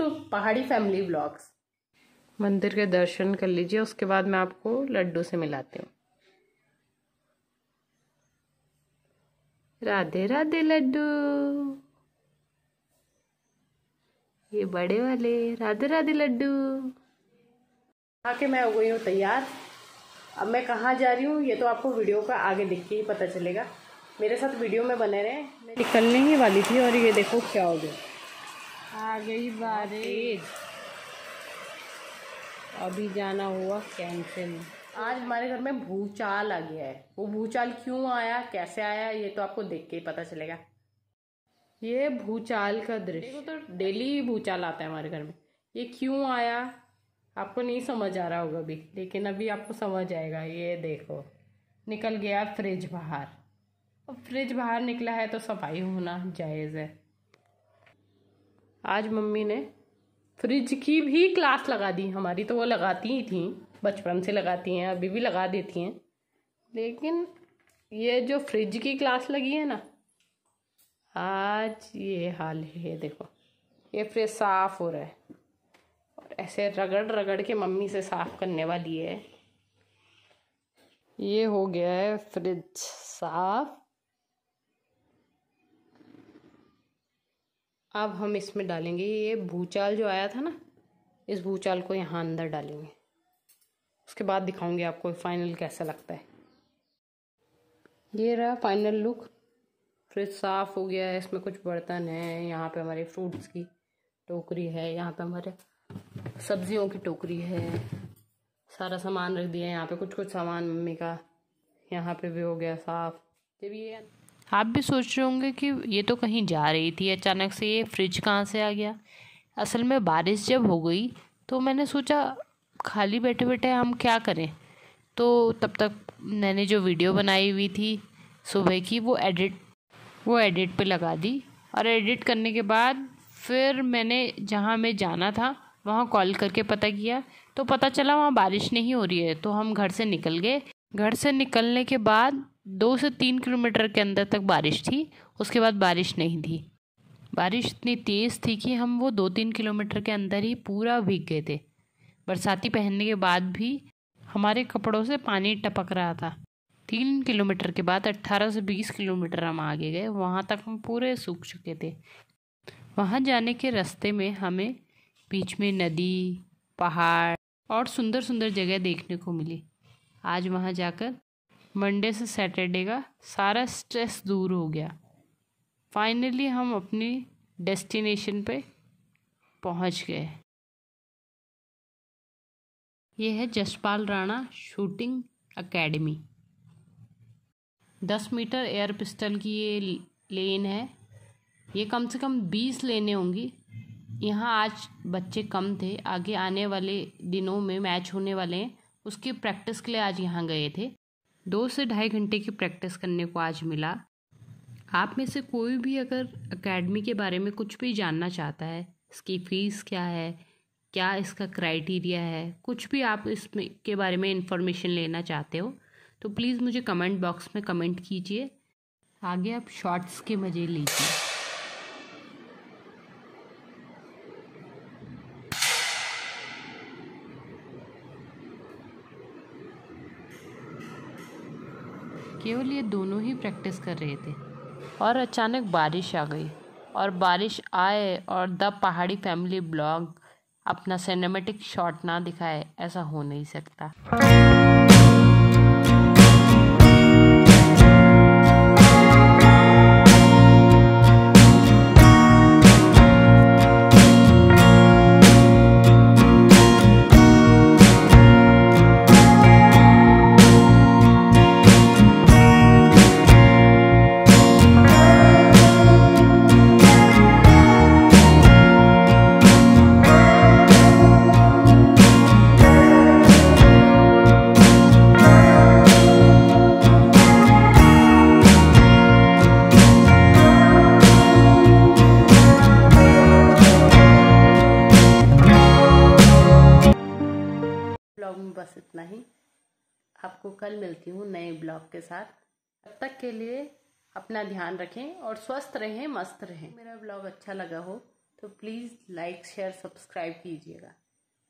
to पहाड़ी family blogs मंदिर के दर्शन कर लीजिए उसके बाद मैं आपको लड्डू से मिलाती हूँ राधे राधे लड्डू ये बड़े वाले राधे राधे लड्डू आके मैं हो गई हूँ तैयार अब मैं कहाँ जा रही हूँ ये तो आपको वीडियो का आगे देख के ही पता चलेगा मेरे साथ वीडियो में बने रहे मैं निकलने ही वाली थी और ये देखो क्या हो गया आ गई बारिश अभी जाना हुआ कैंसिल आज हमारे घर में भूचाल आ गया है वो भूचाल क्यों आया कैसे आया ये तो आपको देख के ही पता चलेगा ये भूचाल का दृश्य तो डेली भूचाल आता है हमारे घर में ये क्यों आया आपको नहीं समझ आ रहा होगा अभी लेकिन अभी आपको समझ आएगा ये देखो निकल गया फ्रिज बाहर अब फ्रिज बाहर निकला है तो सफाई होना जायज़ है आज मम्मी ने फ्रिज की भी क्लास लगा दी हमारी तो वो लगाती ही थी बचपन से लगाती हैं अभी भी लगा देती हैं लेकिन ये जो फ्रिज की क्लास लगी है ना आज ये हाल है देखो ये फ्रिज साफ़ हो रहा है और ऐसे रगड़ रगड़ के मम्मी से साफ़ करने वाली है ये हो गया है फ्रिज साफ़ अब हम इसमें डालेंगे ये भूचाल जो आया था ना इस भूचाल को यहाँ अंदर डालेंगे उसके बाद दिखाऊंगी आपको फाइनल कैसा लगता है ये रहा फाइनल लुक फ्रिज साफ़ हो गया है इसमें कुछ बर्तन है यहाँ पे हमारे फ्रूट्स की टोकरी है यहाँ पे हमारे सब्जियों की टोकरी है सारा सामान रख दिया है यहाँ पे कुछ कुछ सामान मम्मी का यहाँ पे भी हो गया साफ़ जब ये आप भी सोच रहे होंगे कि ये तो कहीं जा रही थी अचानक से ये फ्रिज कहाँ से आ गया असल में बारिश जब हो गई तो मैंने सोचा खाली बैठे बैठे हम क्या करें तो तब तक मैंने जो वीडियो बनाई हुई थी सुबह की वो एडिट वो एडिट पे लगा दी और एडिट करने के बाद फिर मैंने जहाँ मैं जाना था वहाँ कॉल करके पता किया तो पता चला वहाँ बारिश नहीं हो रही है तो हम घर से निकल गए घर से निकलने के बाद दो से तीन किलोमीटर के अंदर तक बारिश थी उसके बाद बारिश नहीं थी बारिश इतनी तेज़ थी कि हम वो दो तीन किलोमीटर के अंदर ही पूरा भीग गए थे बरसाती पहनने के बाद भी हमारे कपड़ों से पानी टपक रहा था तीन किलोमीटर के बाद अट्ठारह से बीस किलोमीटर हम आगे गए वहाँ तक हम पूरे सूख चुके थे वहाँ जाने के रास्ते में हमें बीच में नदी पहाड़ और सुंदर सुंदर जगह देखने को मिली आज वहाँ जाकर मंडे से सैटरडे का सारा स्ट्रेस दूर हो गया फाइनली हम अपनी डेस्टिनेशन पे पहुँच गए यह है जसपाल राणा शूटिंग एकेडमी दस मीटर एयर पिस्टल की ये लेन है ये कम से कम बीस लेने होंगी यहाँ आज बच्चे कम थे आगे आने वाले दिनों में मैच होने वाले हैं उसकी प्रैक्टिस के लिए आज यहाँ गए थे दो से ढाई घंटे की प्रैक्टिस करने को आज मिला आप में से कोई भी अगर एकेडमी के बारे में कुछ भी जानना चाहता है इसकी फ़ीस क्या है क्या इसका क्राइटेरिया है कुछ भी आप इसमें के बारे में इंफॉर्मेशन लेना चाहते हो तो प्लीज़ मुझे कमेंट बॉक्स में कमेंट कीजिए आगे आप शॉर्ट्स के मज़े लीजिए केवल ये दोनों ही प्रैक्टिस कर रहे थे और अचानक बारिश आ गई और बारिश आए और द पहाड़ी फैमिली ब्लॉग अपना सिनेमेटिक शॉट ना दिखाए ऐसा हो नहीं सकता बस इतना ही आपको कल मिलती हूँ नए ब्लॉग के साथ तब तक के लिए अपना ध्यान रखें और स्वस्थ रहें मस्त रहें मेरा ब्लॉग अच्छा लगा हो तो प्लीज़ लाइक शेयर सब्सक्राइब कीजिएगा